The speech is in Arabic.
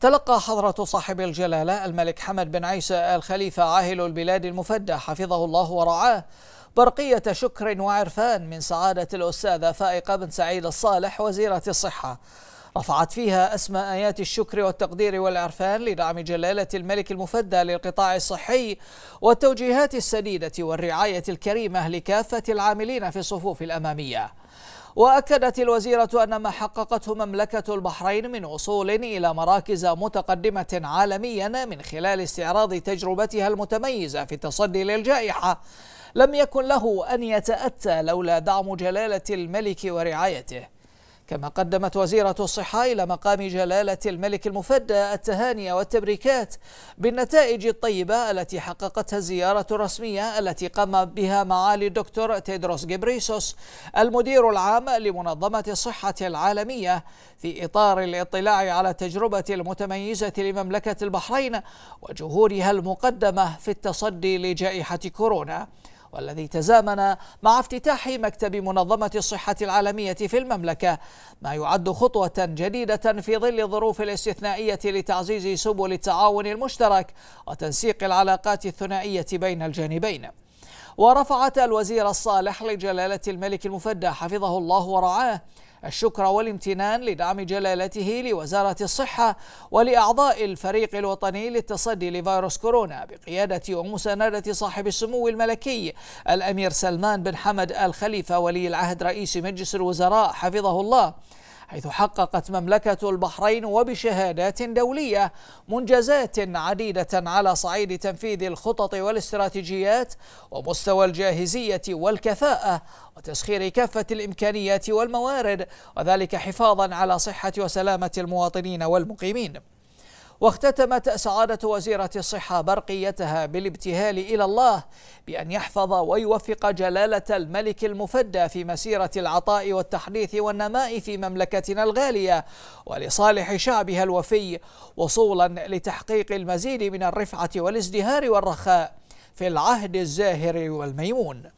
تلقى حضرة صاحب الجلالة الملك حمد بن عيسى الخليفة عاهل البلاد المفدى حفظه الله ورعاه برقية شكر وعرفان من سعادة الأستاذة فائقة بن سعيد الصالح وزيرة الصحة رفعت فيها أسماء آيات الشكر والتقدير والعرفان لدعم جلالة الملك المفدى للقطاع الصحي والتوجيهات السديدة والرعاية الكريمة لكافة العاملين في الصفوف الأمامية وأكدت الوزيرة أن ما حققته مملكة البحرين من وصول إلى مراكز متقدمة عالميا من خلال استعراض تجربتها المتميزة في التصدي للجائحة لم يكن له أن يتأتى لولا دعم جلالة الملك ورعايته كما قدمت وزيرة الصحة إلى مقام جلالة الملك المفدى التهاني والتبريكات بالنتائج الطيبة التي حققتها الزيارة الرسمية التي قام بها معالي الدكتور تيدروس جبريسوس المدير العام لمنظمة الصحة العالمية في إطار الاطلاع على التجربة المتميزة لمملكة البحرين وجهودها المقدمة في التصدي لجائحة كورونا والذي تزامن مع افتتاح مكتب منظمة الصحة العالمية في المملكة ما يعد خطوة جديدة في ظل الظروف الاستثنائية لتعزيز سبل التعاون المشترك وتنسيق العلاقات الثنائية بين الجانبين ورفعت الوزير الصالح لجلالة الملك المفدى حفظه الله ورعاه الشكر والامتنان لدعم جلالته لوزارة الصحة ولأعضاء الفريق الوطني للتصدي لفيروس كورونا بقيادة ومساندة صاحب السمو الملكي الأمير سلمان بن حمد آل خليفة ولي العهد رئيس مجلس الوزراء حفظه الله حيث حققت مملكة البحرين وبشهادات دولية منجزات عديدة على صعيد تنفيذ الخطط والاستراتيجيات ومستوى الجاهزية والكفاءة وتسخير كافة الإمكانيات والموارد وذلك حفاظا على صحة وسلامة المواطنين والمقيمين واختتمت سعادة وزيرة الصحة برقيتها بالابتهال إلى الله بأن يحفظ ويوفق جلالة الملك المفدى في مسيرة العطاء والتحديث والنماء في مملكتنا الغالية ولصالح شعبها الوفي وصولا لتحقيق المزيد من الرفعة والازدهار والرخاء في العهد الزاهر والميمون